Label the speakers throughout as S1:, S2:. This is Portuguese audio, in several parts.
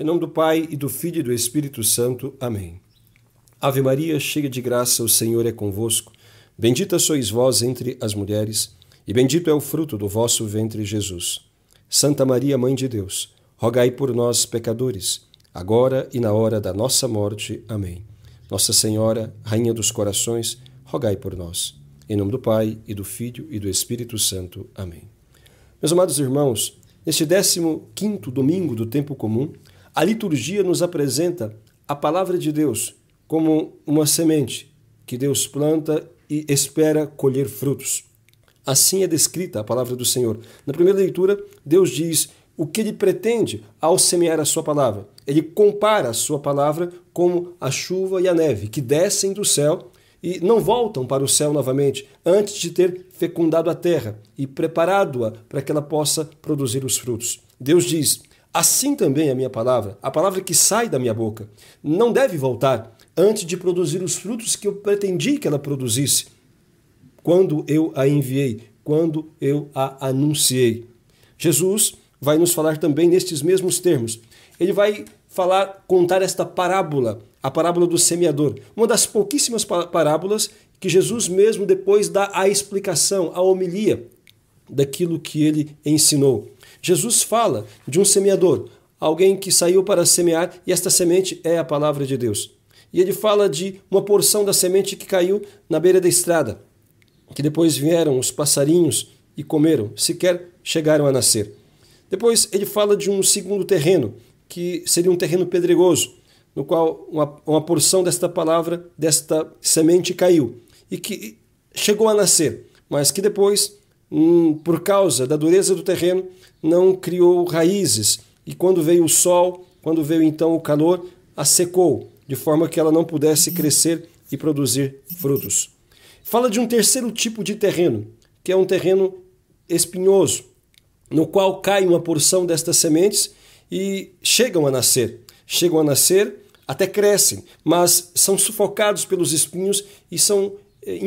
S1: Em nome do Pai e do Filho e do Espírito Santo. Amém. Ave Maria, cheia de graça, o Senhor é convosco. Bendita sois vós entre as mulheres, e bendito é o fruto do vosso ventre, Jesus. Santa Maria, Mãe de Deus, rogai por nós, pecadores, agora e na hora da nossa morte. Amém. Nossa Senhora, Rainha dos Corações, rogai por nós. Em nome do Pai, e do Filho e do Espírito Santo. Amém. Meus amados irmãos, neste 15 quinto domingo do tempo comum, a liturgia nos apresenta a palavra de Deus como uma semente que Deus planta e espera colher frutos. Assim é descrita a palavra do Senhor. Na primeira leitura, Deus diz o que ele pretende ao semear a sua palavra. Ele compara a sua palavra como a chuva e a neve que descem do céu e não voltam para o céu novamente antes de ter fecundado a terra e preparado-a para que ela possa produzir os frutos. Deus diz: Assim também é a minha palavra, a palavra que sai da minha boca, não deve voltar antes de produzir os frutos que eu pretendi que ela produzisse, quando eu a enviei, quando eu a anunciei. Jesus vai nos falar também nestes mesmos termos. Ele vai falar, contar esta parábola, a parábola do semeador, uma das pouquíssimas parábolas que Jesus mesmo depois dá a explicação, a homilia daquilo que ele ensinou. Jesus fala de um semeador, alguém que saiu para semear e esta semente é a palavra de Deus. E ele fala de uma porção da semente que caiu na beira da estrada, que depois vieram os passarinhos e comeram, sequer chegaram a nascer. Depois ele fala de um segundo terreno, que seria um terreno pedregoso, no qual uma, uma porção desta palavra, desta semente caiu e que chegou a nascer, mas que depois por causa da dureza do terreno, não criou raízes. E quando veio o sol, quando veio então o calor, a secou, de forma que ela não pudesse crescer e produzir frutos. Fala de um terceiro tipo de terreno, que é um terreno espinhoso, no qual cai uma porção destas sementes e chegam a nascer. Chegam a nascer, até crescem, mas são sufocados pelos espinhos e são eh,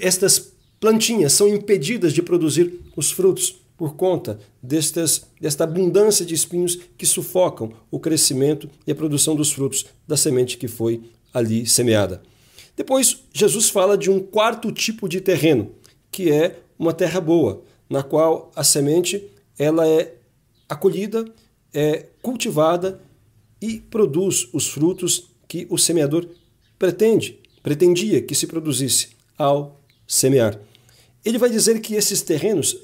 S1: estas plantinhas são impedidas de produzir os frutos por conta destas, desta abundância de espinhos que sufocam o crescimento e a produção dos frutos da semente que foi ali semeada. Depois, Jesus fala de um quarto tipo de terreno, que é uma terra boa, na qual a semente ela é acolhida, é cultivada e produz os frutos que o semeador pretende, pretendia que se produzisse ao semear. Ele vai dizer que esses terrenos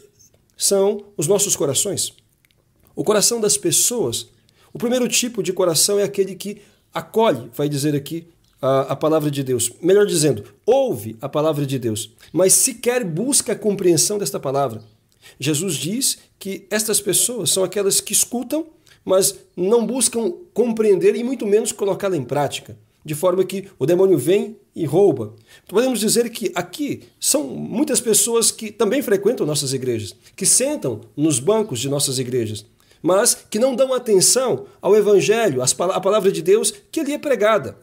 S1: são os nossos corações. O coração das pessoas. O primeiro tipo de coração é aquele que acolhe, vai dizer aqui a, a, palavra de Deus. Melhor dizendo, ouve a palavra de Deus, mas sequer busca a compreensão desta palavra. Jesus diz que estas pessoas são aquelas que escutam, mas não buscam compreender e muito menos colocá-la em prática de forma que o demônio vem e rouba. Podemos dizer que aqui são muitas pessoas que também frequentam nossas igrejas, que sentam nos bancos de nossas igrejas, mas que não dão atenção ao evangelho, à palavra de Deus que ali é pregada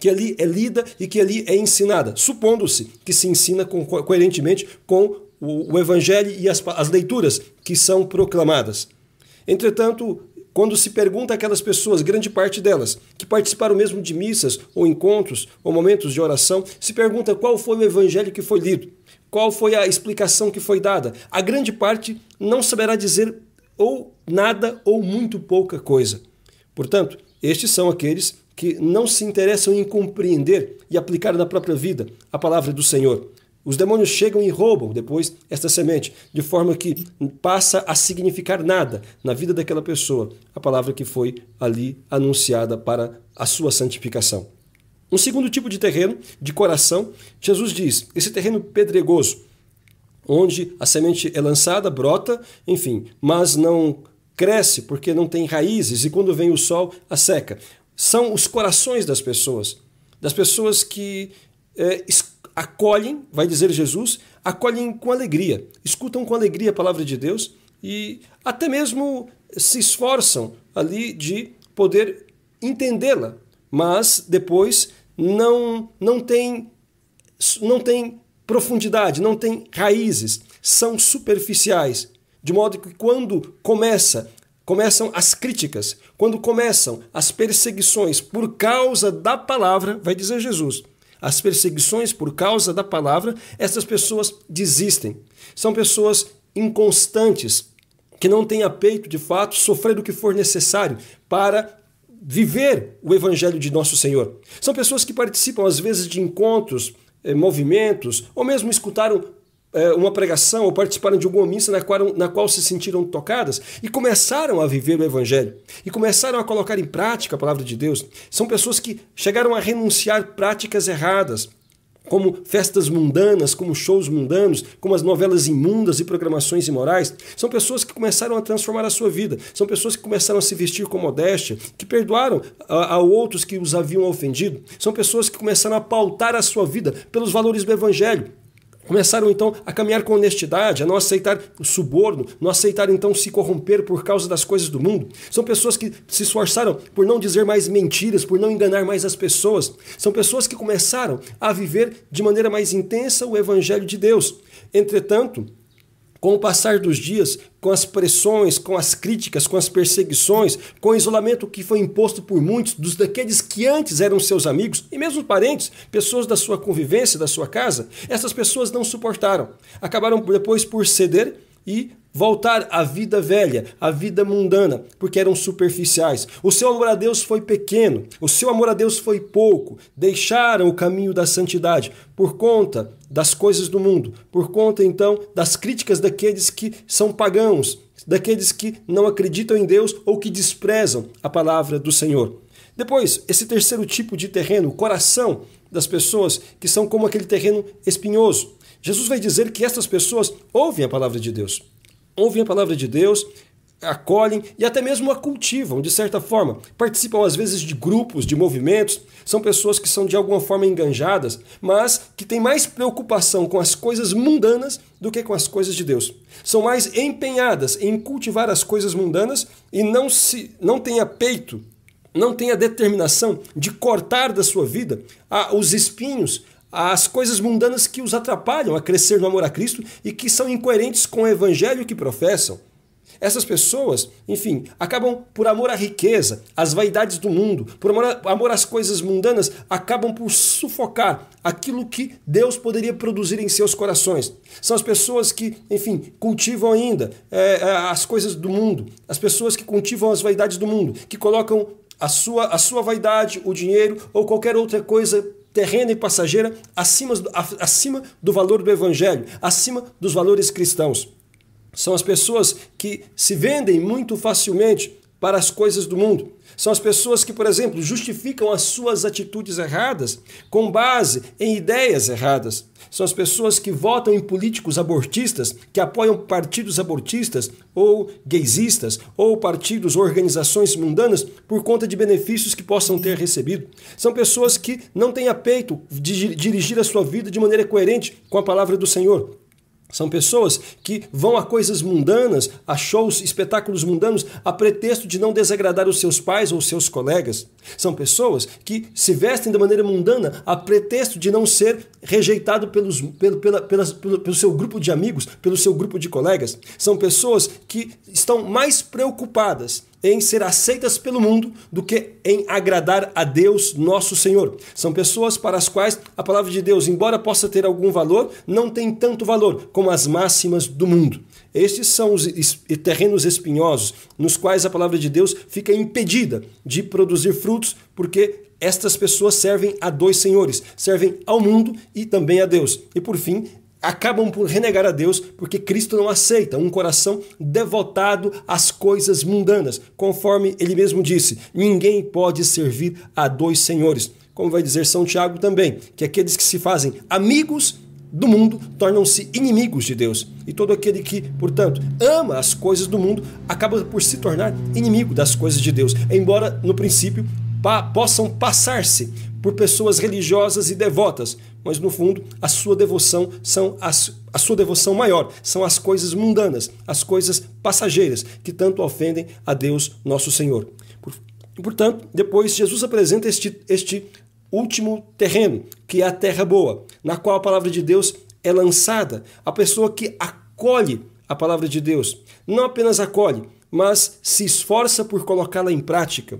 S1: que ali é lida e que ali é ensinada, supondo-se que se ensina coerentemente com o, Evangelho e as, leituras que são proclamadas. Entretanto, quando se pergunta aquelas pessoas, grande parte delas, que participaram mesmo de missas ou encontros ou momentos de oração, se pergunta qual foi o evangelho que foi lido, qual foi a explicação que foi dada. A grande parte não saberá dizer ou nada ou muito pouca coisa. Portanto, estes são aqueles que não se interessam em compreender e aplicar na própria vida a palavra do Senhor. Os demônios chegam e roubam depois esta semente, de forma que passa a significar nada na vida daquela pessoa, a palavra que foi ali anunciada para a sua santificação. Um segundo tipo de terreno, de coração, Jesus diz: esse terreno pedregoso, onde a semente é lançada, brota, enfim, mas não cresce porque não tem raízes e quando vem o sol a seca. São os corações das pessoas, das pessoas que é, acolhem, vai dizer Jesus, acolhem com alegria, escutam com alegria a palavra de Deus e até mesmo se esforçam ali de poder entendê-la, mas depois não não tem não tem profundidade, não tem raízes, são superficiais, de modo que quando começa começam as críticas, quando começam as perseguições por causa da palavra, vai dizer Jesus, as perseguições por causa da palavra, essas pessoas desistem. São pessoas inconstantes, que não têm a peito de fato sofrer o que for necessário para viver o evangelho de nosso Senhor. São pessoas que participam às vezes de encontros, eh, movimentos, ou mesmo escutaram é, uma pregação ou participaram de alguma missa na qual, na qual se sentiram tocadas e começaram a viver o Evangelho e começaram a colocar em prática a palavra de Deus. São pessoas que chegaram a renunciar práticas erradas, como festas mundanas, como shows mundanos, como as novelas imundas e programações imorais. São pessoas que começaram a transformar a sua vida, são pessoas que começaram a se vestir com modéstia, que perdoaram a, a outros que os haviam ofendido, são pessoas que começaram a pautar a sua vida pelos valores do Evangelho Começaram então a caminhar com honestidade, a não aceitar o suborno, não aceitar então se corromper por causa das coisas do mundo. São pessoas que se esforçaram por não dizer mais mentiras, por não enganar mais as pessoas. São pessoas que começaram a viver de maneira mais intensa o evangelho de Deus. Entretanto, com o passar dos dias, com as pressões, com as críticas, com as perseguições, com o isolamento que foi imposto por muitos dos daqueles que antes eram seus amigos e mesmo parentes, pessoas da sua convivência, da sua casa, essas pessoas não suportaram. Acabaram depois por ceder e voltar à vida velha, à vida mundana, porque eram superficiais. O seu amor a Deus foi pequeno, o seu amor a Deus foi pouco. Deixaram o caminho da santidade por conta das coisas do mundo, por conta então das críticas daqueles que são pagãos, daqueles que não acreditam em Deus ou que desprezam a palavra do Senhor. Depois, esse terceiro tipo de terreno, o coração das pessoas, que são como aquele terreno espinhoso Jesus vai dizer que essas pessoas ouvem a palavra de Deus. Ouvem a palavra de Deus, acolhem e até mesmo a cultivam, de certa forma. Participam às vezes de grupos, de movimentos, são pessoas que são de alguma forma enganjadas, mas que têm mais preocupação com as coisas mundanas do que com as coisas de Deus. São mais empenhadas em cultivar as coisas mundanas e não se não têm peito, não têm a determinação de cortar da sua vida ah, os espinhos, as coisas mundanas que os atrapalham a crescer no amor a Cristo e que são incoerentes com o evangelho que professam. Essas pessoas, enfim, acabam por amor à riqueza, às vaidades do mundo, por amor, a, amor às coisas mundanas, acabam por sufocar aquilo que Deus poderia produzir em seus corações. São as pessoas que, enfim, cultivam ainda é, é as coisas do mundo, as pessoas que cultivam as vaidades do mundo, que colocam a sua, a sua vaidade, o dinheiro ou qualquer outra coisa terrena e passageira acima, acima do valor do evangelho, acima dos valores cristãos. São as pessoas que se vendem muito facilmente para as coisas do mundo. São as pessoas que, por exemplo, justificam as suas atitudes erradas com base em ideias erradas. São as pessoas que votam em políticos abortistas, que apoiam partidos abortistas ou gaysistas ou partidos ou organizações mundanas por conta de benefícios que possam ter recebido. São pessoas que não têm a peito de dirigir a sua vida de maneira coerente com a palavra do Senhor. São pessoas que vão a coisas mundanas, a shows, espetáculos mundanos, a pretexto de não desagradar os seus pais ou seus colegas. São pessoas que se vestem da maneira mundana a pretexto de não ser rejeitado pelos, pelo, pela, pelas, pelo, pelo seu grupo de amigos, pelo seu grupo de colegas. São pessoas que estão mais preocupadas em ser aceitas pelo mundo do que em agradar a Deus nosso Senhor. São pessoas para as quais a palavra de Deus, embora possa ter algum valor, não tem tanto valor como as máximas do mundo. Estes são os terrenos espinhosos nos quais a palavra de Deus fica impedida de produzir frutos, porque estas pessoas servem a dois senhores, servem ao mundo e também a Deus. E por fim, acabam por renegar a Deus porque Cristo não aceita um coração devotado às coisas mundanas. Conforme ele mesmo disse, ninguém pode servir a dois senhores. Como vai dizer São Tiago também, que aqueles que se fazem amigos do mundo tornam-se inimigos de Deus. E todo aquele que, portanto, ama as coisas do mundo acaba por se tornar inimigo das coisas de Deus. Embora, no princípio, pa possam passar-se por pessoas religiosas e devotas, mas no fundo a sua devoção são as, a sua devoção maior são as coisas mundanas, as coisas passageiras que tanto ofendem a Deus nosso Senhor. Portanto, depois Jesus apresenta este, este último terreno, que é a terra boa, na qual a palavra de Deus é lançada. A pessoa que acolhe a palavra de Deus, não apenas acolhe, mas se esforça por colocá-la em prática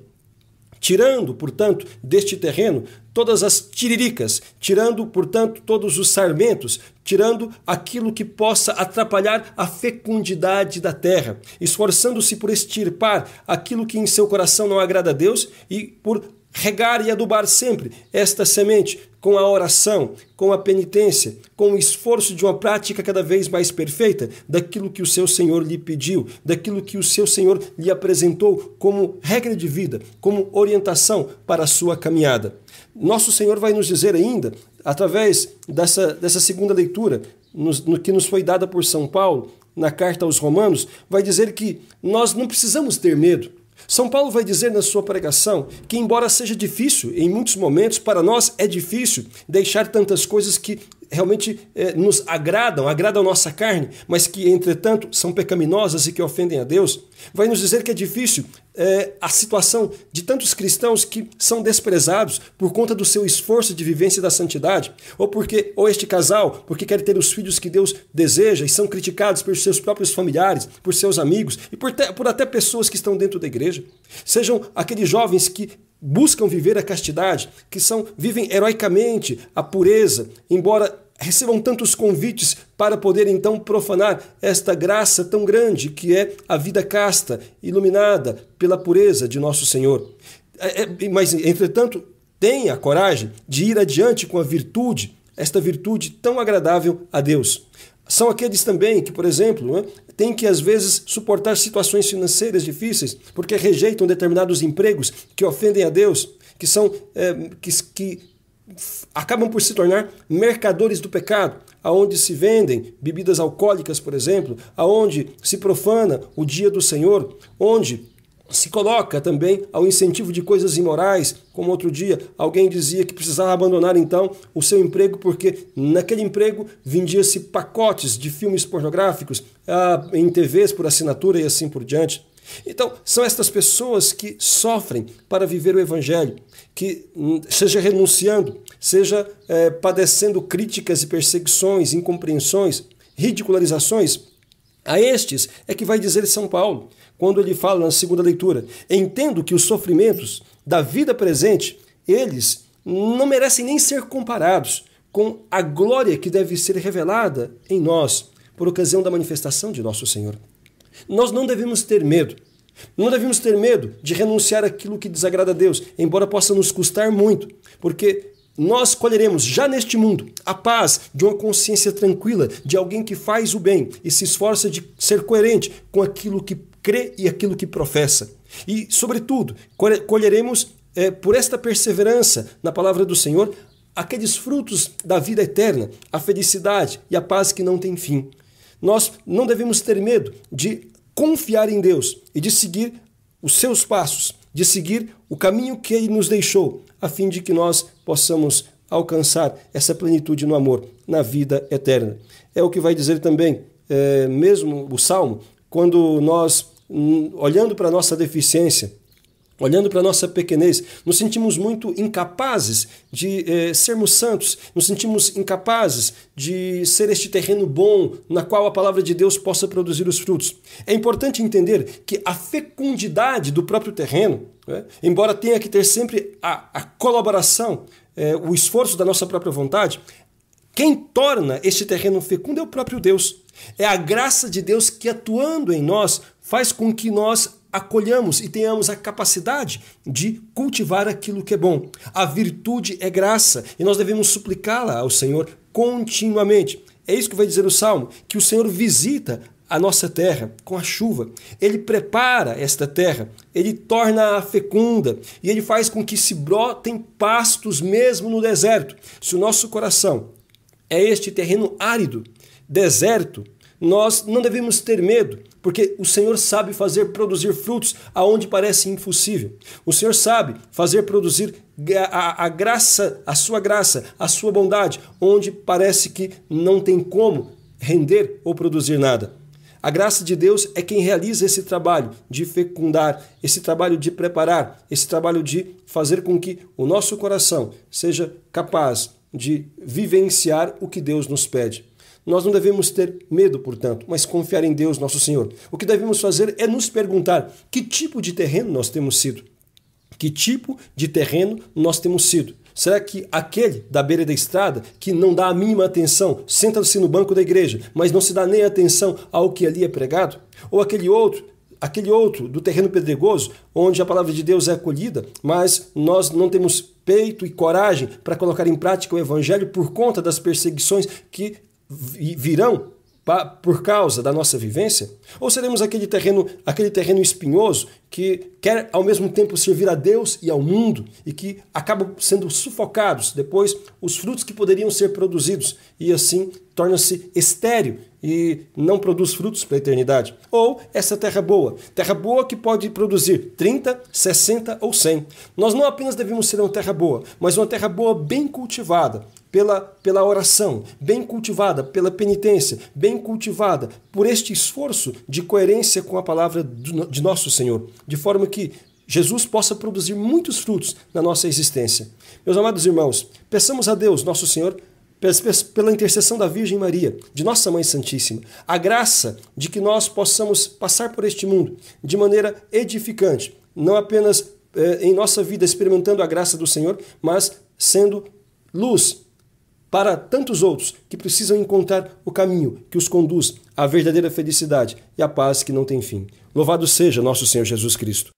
S1: tirando, portanto, deste terreno todas as tiriricas, tirando, portanto, todos os sarmentos, tirando aquilo que possa atrapalhar a fecundidade da terra, esforçando-se por extirpar aquilo que em seu coração não agrada a Deus e por regar e adubar sempre esta semente com a oração, com a penitência, com o esforço de uma prática cada vez mais perfeita daquilo que o seu Senhor lhe pediu, daquilo que o seu Senhor lhe apresentou como regra de vida, como orientação para a sua caminhada. Nosso Senhor vai nos dizer ainda, através dessa, dessa segunda leitura, nos, no que nos foi dada por São Paulo, na carta aos Romanos, vai dizer que nós não precisamos ter medo são Paulo vai dizer na sua pregação que, embora seja difícil, em muitos momentos para nós é difícil deixar tantas coisas que realmente é, nos agradam, agradam a nossa carne, mas que, entretanto, são pecaminosas e que ofendem a Deus, vai nos dizer que é difícil é, a situação de tantos cristãos que são desprezados por conta do seu esforço de vivência da santidade, ou porque ou este casal, porque quer ter os filhos que Deus deseja e são criticados pelos seus próprios familiares, por seus amigos e por, te, por até pessoas que estão dentro da igreja. Sejam aqueles jovens que buscam viver a castidade, que são vivem heroicamente a pureza, embora recebam tantos convites para poder então profanar esta graça tão grande que é a vida casta, iluminada pela pureza de nosso Senhor. É, é, mas, entretanto, tenha a coragem de ir adiante com a virtude, esta virtude tão agradável a Deus. São aqueles também que, por exemplo, né, têm que, às vezes, suportar situações financeiras difíceis, porque rejeitam determinados empregos que ofendem a Deus, que são é, que, que acabam por se tornar mercadores do pecado, aonde se vendem bebidas alcoólicas, por exemplo, aonde se profana o dia do Senhor, onde se coloca também ao incentivo de coisas imorais, como outro dia alguém dizia que precisava abandonar então o seu emprego porque naquele emprego vendia-se pacotes de filmes pornográficos ah, em TVs por assinatura e assim por diante. Então, são estas pessoas que sofrem para viver o Evangelho, que hum, seja renunciando, seja eh, padecendo críticas e perseguições, incompreensões, ridicularizações, a estes é que vai dizer São Paulo, quando ele fala na segunda leitura: Entendo que os sofrimentos da vida presente, eles não merecem nem ser comparados com a glória que deve ser revelada em nós por ocasião da manifestação de nosso Senhor. Nós não devemos ter medo. Não devemos ter medo de renunciar aquilo que desagrada a Deus, embora possa nos custar muito, porque nós colheremos já neste mundo a paz de uma consciência tranquila, de alguém que faz o bem e se esforça de ser coerente com aquilo que crê e aquilo que professa. E, sobretudo, colheremos é, por esta perseverança na palavra do Senhor aqueles frutos da vida eterna, a felicidade e a paz que não tem fim. Nós não devemos ter medo de confiar em Deus e de seguir os seus passos, de seguir o caminho que ele nos deixou, a fim de que nós possamos alcançar essa plenitude no amor, na vida eterna. É o que vai dizer também, é, mesmo o Salmo, quando nós, hum, olhando para a nossa deficiência, olhando para a nossa pequenez, nos sentimos muito incapazes de eh, sermos santos, nos sentimos incapazes de ser este terreno bom na qual a palavra de Deus possa produzir os frutos. É importante entender que a fecundidade do próprio terreno, né? Embora tenha que ter sempre a, a colaboração, é, o esforço da nossa própria vontade, quem torna este terreno fecundo é o próprio Deus. É a graça de Deus que, atuando em nós, faz com que nós acolhamos e tenhamos a capacidade de cultivar aquilo que é bom. A virtude é graça e nós devemos suplicá-la ao Senhor continuamente. É isso que vai dizer o Salmo, que o Senhor visita a nossa terra com a chuva. Ele prepara esta terra, ele torna-a fecunda e ele faz com que se brotem pastos mesmo no deserto. Se o nosso coração é este terreno árido, deserto, nós não devemos ter medo, porque o Senhor sabe fazer produzir frutos aonde parece impossível. O Senhor sabe fazer produzir a, a, graça, a sua graça, a sua bondade, onde parece que não tem como render ou produzir nada. A graça de Deus é quem realiza esse trabalho de fecundar, esse trabalho de preparar, esse trabalho de fazer com que o nosso coração seja capaz de vivenciar o que Deus nos pede. Nós não devemos ter medo, portanto, mas confiar em Deus, nosso Senhor. O que devemos fazer é nos perguntar que tipo de terreno nós temos sido. Que tipo de terreno nós temos sido? Será que aquele da beira da estrada que não dá a mínima atenção, senta-se no banco da igreja, mas não se dá nem atenção ao que ali é pregado? Ou aquele outro aquele outro do terreno pedregoso, onde a palavra de Deus é acolhida, mas nós não temos peito e coragem para colocar em prática o evangelho por conta das perseguições que virão por causa da nossa vivência? Ou seremos aquele terreno, aquele terreno espinhoso que quer ao mesmo tempo servir a Deus e ao mundo e que acaba sendo sufocados depois os frutos que poderiam ser produzidos e assim torna-se estéril e não produz frutos para a eternidade? Ou essa terra boa, terra boa que pode produzir 30, 60 ou 100. Nós não apenas devemos ser uma terra boa, mas uma terra boa bem cultivada, pela, pela oração, bem cultivada pela penitência, bem cultivada por este esforço de coerência com a palavra do, de nosso Senhor, de forma que Jesus possa produzir muitos frutos na nossa existência. Meus amados irmãos, peçamos a Deus, nosso Senhor, pela intercessão da Virgem Maria, de Nossa Mãe Santíssima, a graça de que nós possamos passar por este mundo de maneira edificante, não apenas eh, em nossa vida experimentando a graça do Senhor, mas sendo luz para tantos outros que precisam encontrar o caminho que os conduz à verdadeira felicidade e à paz que não tem fim. Louvado seja nosso Senhor Jesus Cristo.